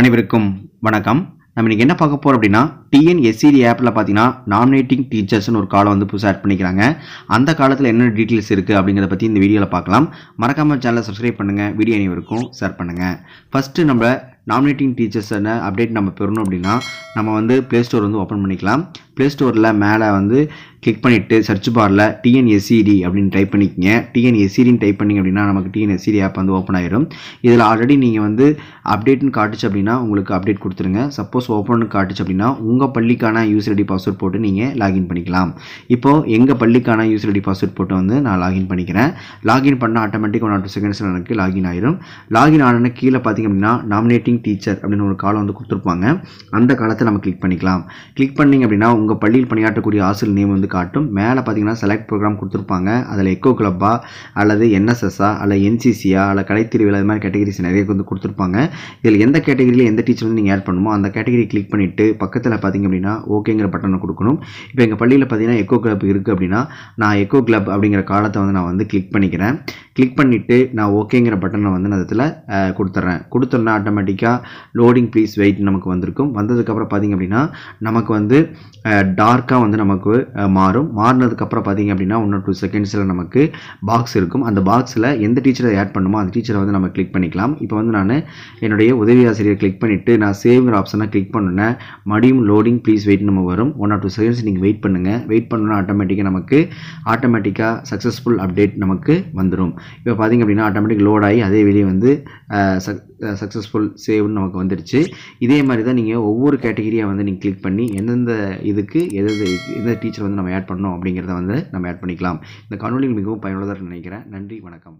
அனைவருக்கும் வணக்கம் நம்ம இன்றைக்கி என்ன பார்க்க போகிறோம் அப்படின்னா டிஎன்எஸ்சிடி ஆப்பில் பார்த்தீங்கன்னா நாமினேட்டிங் டீச்சர்ஸ்னு ஒரு காலம் வந்து புதுசாக ஆட் பண்ணிக்கிறாங்க அந்த காலத்தில் என்னென்ன டீட்டெயில்ஸ் இருக்குது அப்படிங்கிறத பற்றி இந்த வீடியோவில் பார்க்கலாம் மறக்காமல் சேனலை சப்ஸ்கிரைப் பண்ணுங்கள் வீடியோ அனைவருக்கும் ஷேர் பண்ணுங்கள் ஃபஸ்ட்டு நம்ம நாமினேட்டிங் டீச்சர்ஸான அப்டேட் நம்ம பெறணும் அப்படின்னா நம்ம வந்து ப்ளே ஸ்டோர் வந்து ஓப்பன் பண்ணிக்கலாம் ப்ளே ஸ்டோரில் மேலே வந்து கிளிக் பண்ணிவிட்டு சர்ச் பாரில் டிஎன்எஸ்சிடி அப்படின்னு டைப் பண்ணிக்கோங்க டிஎன்எஸ்சிடின்னு டைப் பண்ணிங்க அப்படின்னா நமக்கு டிஎன்எஸ்சிடி ஆப் வந்து ஓப்பன் ஆயிரும் இதில் ஆல்ரெடி நீங்கள் வந்து அப்டேட்னு காட்டுச்சு அப்படின்னா உங்களுக்கு அப்டேட் கொடுத்துருங்க சப்போஸ் ஓப்பன் காட்டுச்சு அப்படின்னா உங்கள் பள்ளிக்கான யூசர் ஐடி பாஸ்வேர்ட் போட்டு நீங்கள் லாகின் பண்ணிக்கலாம் இப்போது எங்கள் பள்ளிக்கான யூசர் ஐடி பாஸ்வேர்ட் போட்டு வந்து நான் லாகின் பண்ணிக்கிறேன் லாகின் பண்ணால் ஆட்டோமேட்டிக் ஒன் ஆர் செகண்ட்ஸில் எனக்கு லாகின் ஆயிரும் லாகின் ஆனோன்னு கீழே பார்த்திங்க அப்படின்னா நாமினேட்டிங் டீச்சர் அப்படின்னு ஒரு காலம் வந்து கொடுத்துருப்பாங்க அந்த காலத்தை நம்ம கிளிக் பண்ணிக்கலாம் கிளிக் பண்ணிங்க அப்படின்னா உங்கள் பள்ளியில் பணியாற்றக்கூடிய ஆசிரியர் நேம் வந்து காட்டும் மேலே பார்த்தீங்கன்னா செலக்ட் ப்ரோக்ராம் கொடுத்துருப்பாங்க அதில் எக்கோ கிளப்பா அல்லது என்எஸ்எஸ்ஸா அல்லது என்சிசியா அல்ல கலைத்திருவிழா அது மாதிரி கேட்டகரிஸ் நிறைய வந்து கொடுத்துருப்பாங்க இதில் எந்த கேட்டகரியில் எந்த டீச்சர் வந்து நீங்கள் ஆட் பண்ணுமோ அந்த கேட்டகரி கிளிக் பண்ணிவிட்டு பக்கத்தில் பார்த்தீங்க அப்படின்னா ஓகேங்கிற பட்டனை கொடுக்கணும் இப்போ எங்கள் பள்ளியில் பார்த்தீங்கன்னா எக்கோ கிளப் இருக்குது அப்படின்னா நான் எக்கோ கிளப் அப்படிங்கிற காலத்தை வந்து நான் வந்து கிளிக் பண்ணிக்கிறேன் கிளிக் பண்ணிவிட்டு நான் ஓகேங்கிற பட்டனை வந்து நான் இதில் கொடுத்துட்றேன் கொடுத்தோன்னா ஆட்டோமேட்டிக்காக லோடிங் ப்ளீஸ் வெயிட் நமக்கு வந்திருக்கும் வந்ததுக்கப்புறம் பார்த்திங்க அப்படின்னா நமக்கு வந்து டார்க்காக வந்து நமக்கு மாறும் மாறினதுக்கப்புறம் பார்த்திங்க அப்படின்னா ஒன்று டூ செகண்ட்ஸில் நமக்கு பாக்ஸ் இருக்கும் அந்த பாக்ஸில் எந்த டீச்சரை ஆட் பண்ணுமோ அந்த டீச்சரை வந்து நம்ம கிளிக் பண்ணிக்கலாம் இப்போ வந்து நான் என்னுடைய உதவி ஆசிரியர் கிளிக் பண்ணிவிட்டு நான் சேவ்ங்கிற ஆப்ஷனாக கிளிக் பண்ணுனேன் மடியும் லோடிங் ப்ளீஸ் வெயிட் நம்ம வரும் ஒன் ஆர் டூ செகண்ட்ஸ் நீங்கள் வெயிட் பண்ணுங்கள் வெயிட் பண்ணோன்னா ஆட்டோமேட்டிக்காக நமக்கு ஆட்டோமேட்டிக்காக சக்ஸஸ்ஃபுல் அப்டேட் நமக்கு வந்துடும் இப்போ பார்த்திங்க அப்படின்னா ஆட்டோமேட்டிக் லோட் ஆகி அதே வெளியே வந்து சக் சக்ஸஸ்ஃபுல் சேவ்னு நமக்கு வந்துடுச்சு இதே மாதிரி தான் நீங்கள் ஒவ்வொரு கேட்டகிரியாக வந்து நீங்கள் கிளிக் பண்ணி எந்தெந்த இதுக்கு எது எந்த டீச்சர் வந்து நம்ம ஆட் பண்ணோம் அப்படிங்கிறத வந்து நம்ம ஆட் பண்ணிக்கலாம் இந்த காணொலி மிகவும் பயனுள்ளதாக நினைக்கிறேன் நன்றி வணக்கம்